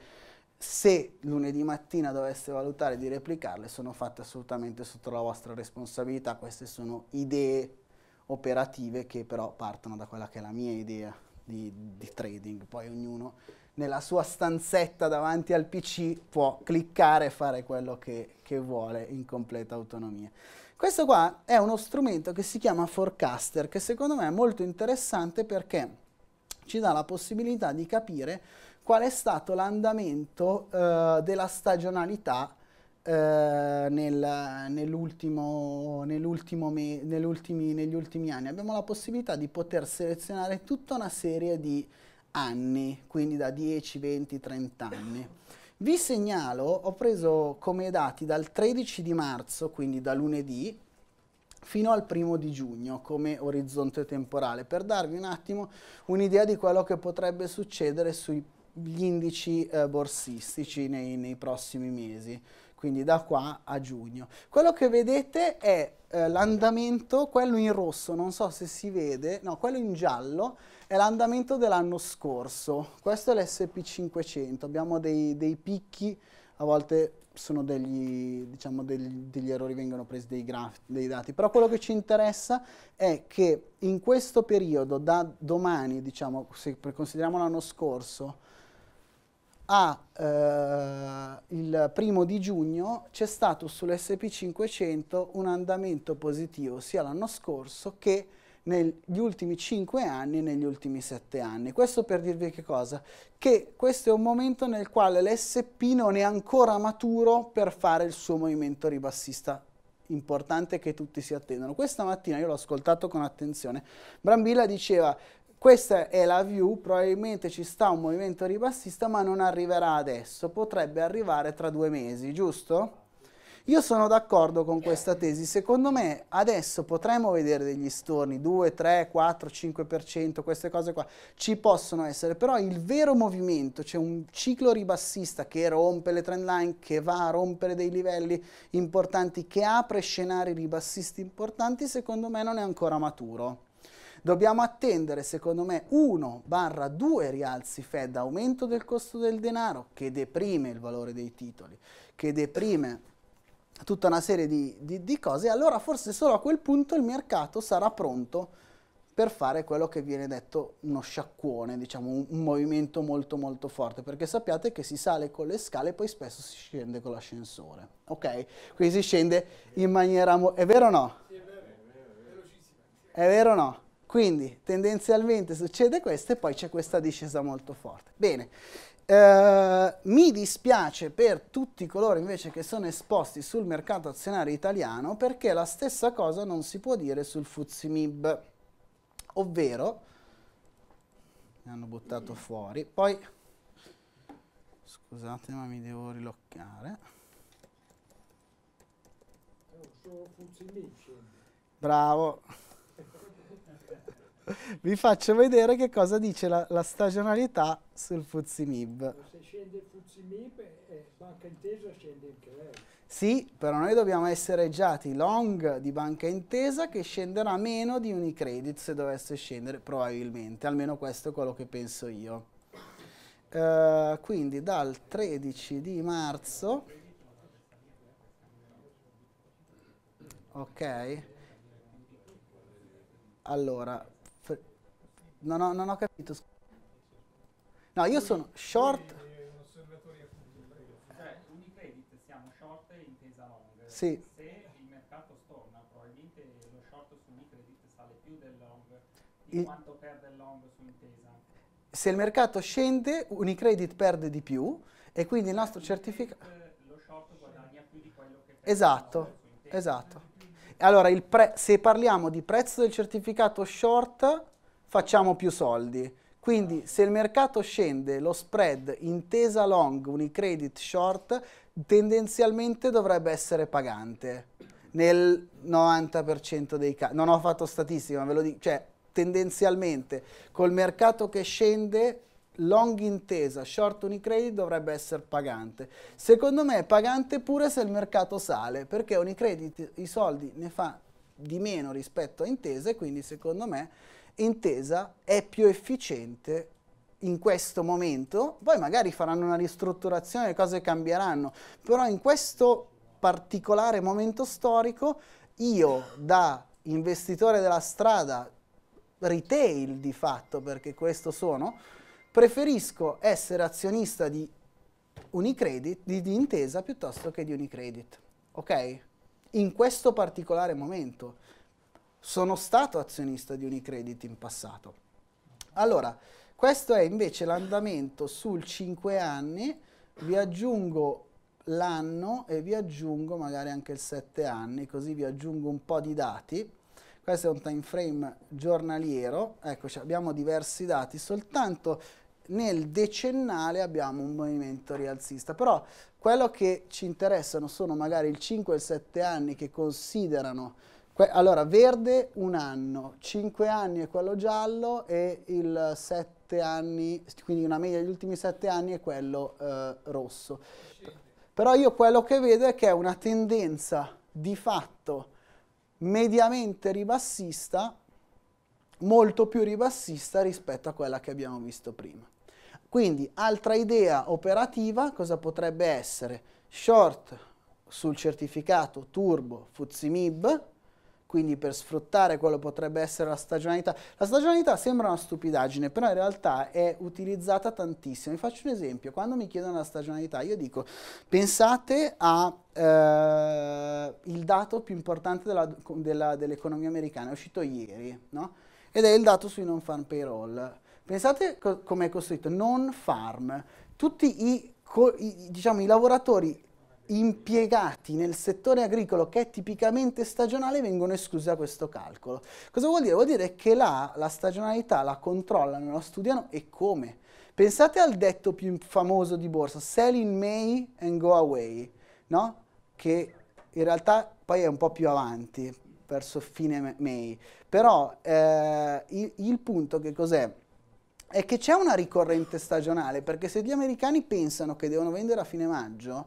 S1: se lunedì mattina doveste valutare di replicarle sono fatte assolutamente sotto la vostra responsabilità, queste sono idee operative che però partono da quella che è la mia idea di, di trading, poi ognuno nella sua stanzetta davanti al PC può cliccare e fare quello che, che vuole in completa autonomia. Questo qua è uno strumento che si chiama Forecaster che secondo me è molto interessante perché ci dà la possibilità di capire qual è stato l'andamento eh, della stagionalità eh, nel, nell'ultimo, nell'ultimo me, nell'ultimi, negli ultimi anni. Abbiamo la possibilità di poter selezionare tutta una serie di anni, quindi da 10, 20, 30 anni. Vi segnalo, ho preso come dati dal 13 di marzo, quindi da lunedì, fino al primo di giugno come orizzonte temporale, per darvi un attimo un'idea di quello che potrebbe succedere sui gli indici eh, borsistici nei, nei, prossimi mesi, quindi da qua a giugno. Quello che vedete è eh, l'andamento, quello in rosso, non so se si vede, no, quello in giallo è l'andamento dell'anno scorso. Questo è l'SP500, abbiamo dei, dei picchi, a volte sono degli, diciamo, degli, degli, errori vengono presi dei, graf, dei dati, però quello che ci interessa è che in questo periodo, da domani, diciamo, se consideriamo l'anno scorso, a eh, il primo di giugno c'è stato sull'SP500 un andamento positivo sia l'anno scorso che negli ultimi 5 anni e negli ultimi 7 anni. Questo per dirvi che cosa? Che questo è un momento nel quale l'SP non è ancora maturo per fare il suo movimento ribassista importante che tutti si attendono. Questa mattina io l'ho ascoltato con attenzione. Brambilla diceva questa è la view, probabilmente ci sta un movimento ribassista ma non arriverà adesso, potrebbe arrivare tra due mesi, giusto? Io sono d'accordo con questa tesi, secondo me adesso potremmo vedere degli storni, 2, 3, 4, 5%, queste cose qua ci possono essere, però il vero movimento, c'è cioè un ciclo ribassista che rompe le trend line, che va a rompere dei livelli importanti, che apre scenari ribassisti importanti, secondo me non è ancora maturo. Dobbiamo attendere, secondo me, 1-2 rialzi Fed, aumento del costo del denaro, che deprime il valore dei titoli, che deprime tutta una serie di, di, di cose, allora forse solo a quel punto il mercato sarà pronto per fare quello che viene detto uno sciacquone, diciamo un, un, movimento molto molto forte, perché sappiate che si sale con le scale e poi spesso si scende con l'ascensore, ok? Quindi si scende in maniera... è vero o no? È vero o no? Quindi tendenzialmente succede questo e poi c'è questa discesa molto forte. Bene, eh, mi dispiace per tutti coloro invece che sono esposti sul mercato azionario italiano perché la stessa cosa non si può dire sul FUZIMIB, ovvero, mi hanno buttato fuori, poi scusate ma mi devo riloccare bravo vi faccio vedere che cosa dice la, la stagionalità sul Fuzzimib. Se scende il Fuzimib, eh, Banca Intesa scende anche lei. Sì, però noi dobbiamo essere giati long di Banca Intesa che scenderà meno di Unicredit se dovesse scendere, probabilmente, almeno questo è quello che penso io. Uh, quindi dal 13 di marzo, ok, allora non ho, non ho capito. No, io sono short. Eh, cioè, sì. Se il mercato storna, probabilmente lo short su Unicredit sale più del long di il quanto perde il long su Intesa. Se il mercato scende, Unicredit perde di più e quindi il nostro certificato... Eh, lo short guadagna più di quello che perde. Esatto, esatto. Allora, se parliamo di prezzo del certificato short, facciamo più soldi. Quindi se il mercato scende, lo spread intesa long, unicredit short, tendenzialmente dovrebbe essere pagante. Nel 90% dei casi, non ho fatto statistica, ma ve lo dico, cioè tendenzialmente col mercato che scende, long intesa, short Unicredit dovrebbe essere pagante. Secondo me è pagante pure se il mercato sale, perché Unicredit i soldi ne fa di meno rispetto a intese, quindi secondo me intesa è più efficiente in questo momento, poi magari faranno una ristrutturazione, le cose cambieranno, però in questo particolare momento storico io da investitore della strada, retail di fatto perché questo sono, preferisco essere azionista di Unicredit, di, di Intesa piuttosto che di Unicredit, ok? In questo particolare momento sono stato azionista di Unicredit in passato. Allora, questo è invece l'andamento sul 5 anni, vi aggiungo l'anno e vi aggiungo magari anche il 7 anni, così vi aggiungo un po' di dati. Questo è un time frame giornaliero, eccoci, abbiamo diversi dati, soltanto nel decennale abbiamo un movimento rialzista, però quello che ci interessano sono magari il 5 e il 7 anni che considerano Que allora, verde un anno, 5 anni è quello giallo e il 7 anni, quindi una media degli ultimi 7 anni è quello eh, rosso. Però io quello che vedo è che è una tendenza di fatto mediamente ribassista, molto più ribassista rispetto a quella che abbiamo visto prima. Quindi, altra idea operativa, cosa potrebbe essere? Short sul certificato turbo Fuzimib, quindi per sfruttare quello potrebbe essere la stagionalità. La stagionalità sembra una stupidaggine, però in realtà è utilizzata tantissimo. Vi faccio un esempio, quando mi chiedono la stagionalità io dico pensate a eh, il dato più importante dell'economia americana, è uscito ieri, no? ed è il dato sui non farm payroll. Pensate co come è costruito, non farm, tutti i, i, diciamo, i lavoratori impiegati nel settore agricolo che è tipicamente stagionale vengono esclusi da questo calcolo. Cosa vuol dire? Vuol dire che là la stagionalità la controllano, la studiano e come. Pensate al detto più famoso di borsa, sell in May and go away, no? che in realtà poi è un po' più avanti, verso fine May. Però eh, il, il punto che cos'è? È che c'è una ricorrente stagionale, perché se gli americani pensano che devono vendere a fine maggio,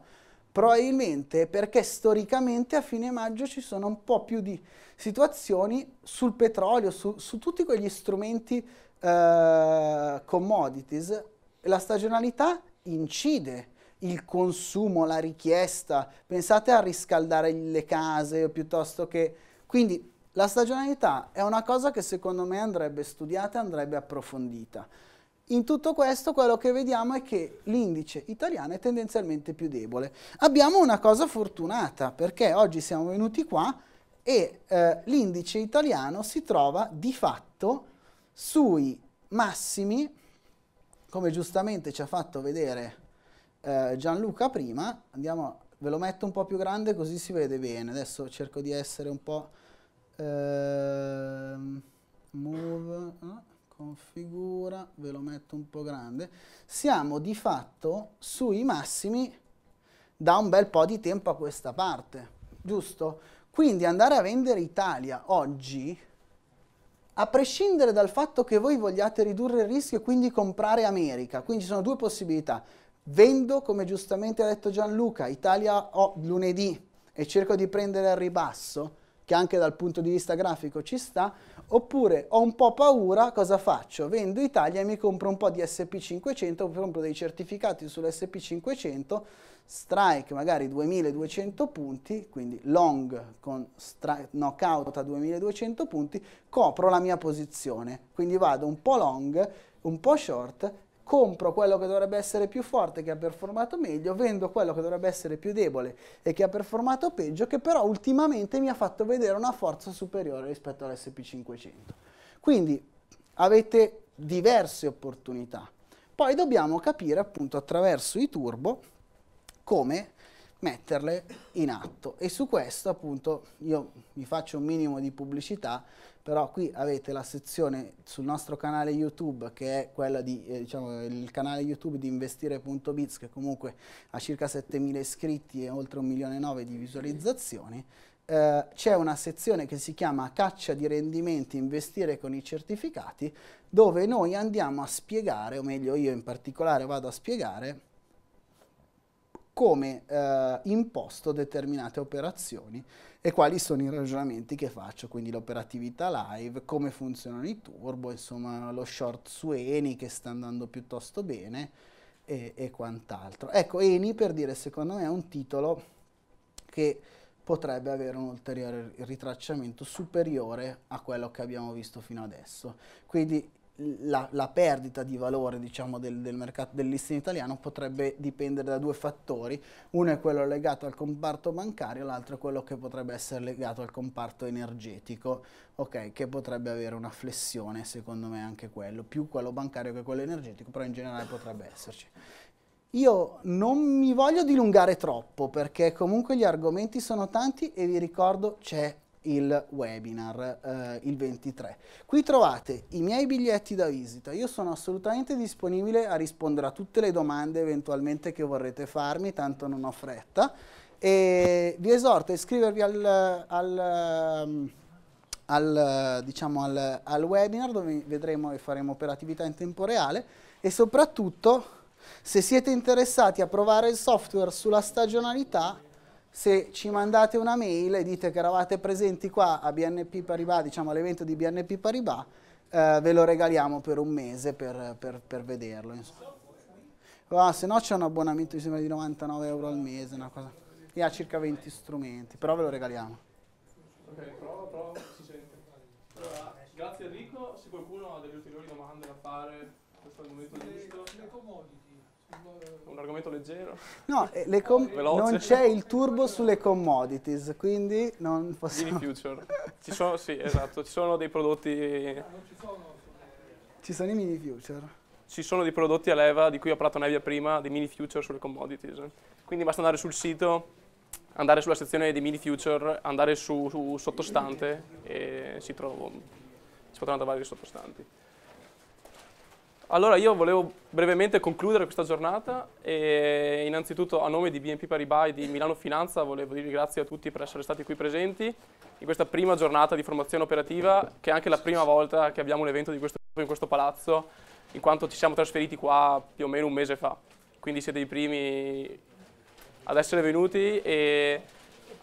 S1: Probabilmente perché storicamente a fine maggio ci sono un po' più di situazioni sul petrolio, su, su tutti quegli strumenti eh, commodities. La stagionalità incide il consumo, la richiesta. Pensate a riscaldare le case piuttosto che... Quindi la stagionalità è una cosa che secondo me andrebbe studiata, e andrebbe approfondita. In tutto questo quello che vediamo è che l'indice italiano è tendenzialmente più debole. Abbiamo una cosa fortunata perché oggi siamo venuti qua e eh, l'indice italiano si trova di fatto sui massimi, come giustamente ci ha fatto vedere eh, Gianluca prima, andiamo, ve lo metto un po' più grande così si vede bene, adesso cerco di essere un po'... Ehm, eh, move, no? configura, ve lo metto un po' grande, siamo di fatto sui massimi da un bel po' di tempo a questa parte, giusto? Quindi andare a vendere Italia oggi, a prescindere dal fatto che voi vogliate ridurre il rischio e quindi comprare America, quindi ci sono due possibilità, vendo, come giustamente ha detto Gianluca, Italia oh, lunedì e cerco di prendere al ribasso, che anche dal punto di vista grafico ci sta, oppure ho un po' paura, cosa faccio? Vendo Italia e mi compro un po' di SP500, compro dei certificati sull'SP500, strike magari 2200 punti, quindi long con strike, knockout a 2200 punti, copro la mia posizione, quindi vado un po' long, un po' short compro quello che dovrebbe essere più forte che ha performato meglio, vendo quello che dovrebbe essere più debole e che ha performato peggio, che però ultimamente mi ha fatto vedere una forza superiore rispetto all'SP500. Quindi avete diverse opportunità. Poi dobbiamo capire appunto attraverso i turbo come metterle in atto e su questo appunto io vi faccio un minimo di pubblicità però qui avete la sezione sul nostro canale YouTube che è quella di, eh, diciamo, il canale YouTube di investire.biz che comunque ha circa 7.000 iscritti e oltre milione 1.900.000 di visualizzazioni, eh, c'è una sezione che si chiama caccia di rendimenti, investire con i certificati, dove noi andiamo a spiegare, o meglio io in particolare vado a spiegare, come eh, imposto determinate operazioni e quali sono i ragionamenti che faccio, quindi l'operatività live, come funzionano i turbo, insomma lo short su Eni che sta andando piuttosto bene e, e quant'altro. Ecco, Eni per dire secondo me è un titolo che potrebbe avere un ulteriore ritracciamento superiore a quello che abbiamo visto fino adesso. Quindi la, la, perdita di valore diciamo, del, del, mercato del listing italiano potrebbe dipendere da due fattori, uno è quello legato al comparto bancario, l'altro è quello che potrebbe essere legato al comparto energetico, okay, che potrebbe avere una flessione secondo me anche quello, più quello bancario che quello energetico, però in generale potrebbe esserci. Io non mi voglio dilungare troppo perché comunque gli argomenti sono tanti e vi ricordo c'è il webinar eh, il 23. Qui trovate i miei biglietti da visita, io sono assolutamente disponibile a rispondere a tutte le domande eventualmente che vorrete farmi, tanto non ho fretta, e vi esorto a iscrivervi al, al ehm, al, diciamo, al, al, webinar dove vedremo e faremo operatività in tempo reale e soprattutto se siete interessati a provare il software sulla stagionalità se ci mandate una mail e dite che eravate presenti qua a BNP Paribas, diciamo all'evento di BNP Paribas, eh, ve lo regaliamo per un mese per, per, per vederlo. Ah, se no c'è un abbonamento mi sembra di 99 euro al mese, una cosa. E ha circa 20 strumenti, però ve lo regaliamo.
S2: Ok, prova, prova, si sente. Allora, grazie Enrico, se qualcuno ha delle ulteriori domande da fare, questo è il momento giusto un argomento leggero.
S1: No, eh, com- non c'è il turbo sulle commodities, quindi non possiamo... Gini
S2: future. Ci sono, sì, esatto, ci sono dei prodotti... No, non ci, sono.
S1: ci sono i mini future.
S2: Ci sono dei prodotti a leva di cui ho parlato Nevia prima, dei mini future sulle commodities. Quindi basta andare sul sito, andare sulla sezione dei mini future, andare su, su sottostante e si, trovano, si potranno trovare i sottostanti. Allora io volevo brevemente concludere questa giornata e innanzitutto a nome di BNP Paribas e di Milano Finanza volevo dire grazie a tutti per essere stati qui presenti in questa prima giornata di formazione operativa che è anche la prima volta che abbiamo un evento di questo tipo in questo palazzo in quanto ci siamo trasferiti qua più o meno un mese fa quindi siete i primi ad essere venuti e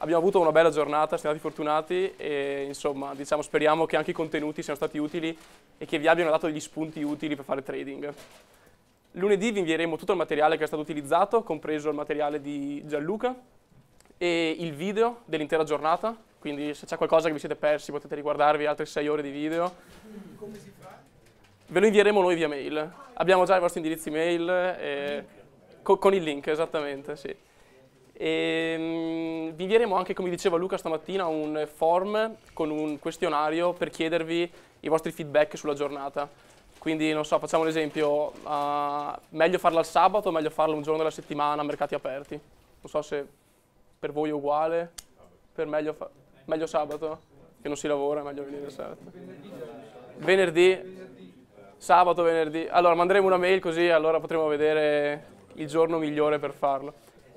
S2: abbiamo avuto una bella giornata, siamo stati fortunati e insomma diciamo, speriamo che anche i contenuti siano stati utili e che vi abbiano dato degli spunti utili per fare trading. Lunedì vi invieremo tutto il materiale che è stato utilizzato, compreso il materiale di Gianluca e il video dell'intera giornata, quindi se c'è qualcosa che vi siete persi potete riguardarvi altre 6 ore di video. Come si fa? Ve lo invieremo noi via mail. Abbiamo già i vostri indirizzi mail e... con il link, esattamente, sì. E ehm, vi invieremo anche, come diceva Luca stamattina, un form con un questionario per chiedervi i vostri feedback sulla giornata. Quindi, non so, facciamo un esempio, uh, meglio farla il sabato o meglio farla un giorno della settimana, mercati aperti? Non so se per voi è uguale, per meglio, meglio sabato, che non si lavora, è meglio venire il sabato. Venerdì, sabato, venerdì. Allora, manderemo una mail così allora potremo vedere il giorno migliore per farlo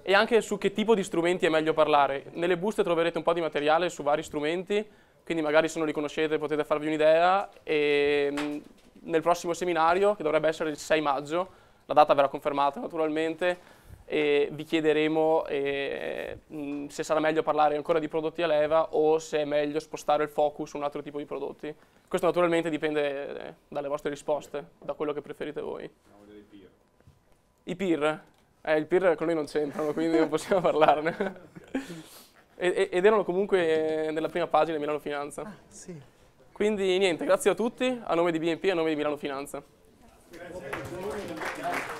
S2: e anche su che tipo di strumenti è meglio parlare. Nelle buste troverete un po' di materiale su vari strumenti, quindi magari se non li conoscete potete farvi un'idea e mm, nel prossimo seminario, che dovrebbe essere il 6 maggio, la data verrà confermata naturalmente, e vi chiederemo eh, mm, se sarà meglio parlare ancora di prodotti a leva o se è meglio spostare il focus su un altro tipo di prodotti. Questo naturalmente dipende eh, dalle vostre risposte, da quello che preferite voi. I peer? Eh, il PIR con noi non c'entrano, quindi non possiamo parlarne. e, ed erano comunque eh, nella prima pagina di Milano Finanza. Ah, sì. Quindi niente, grazie a tutti, a nome di BNP e a nome di Milano Finanza.
S1: Grazie.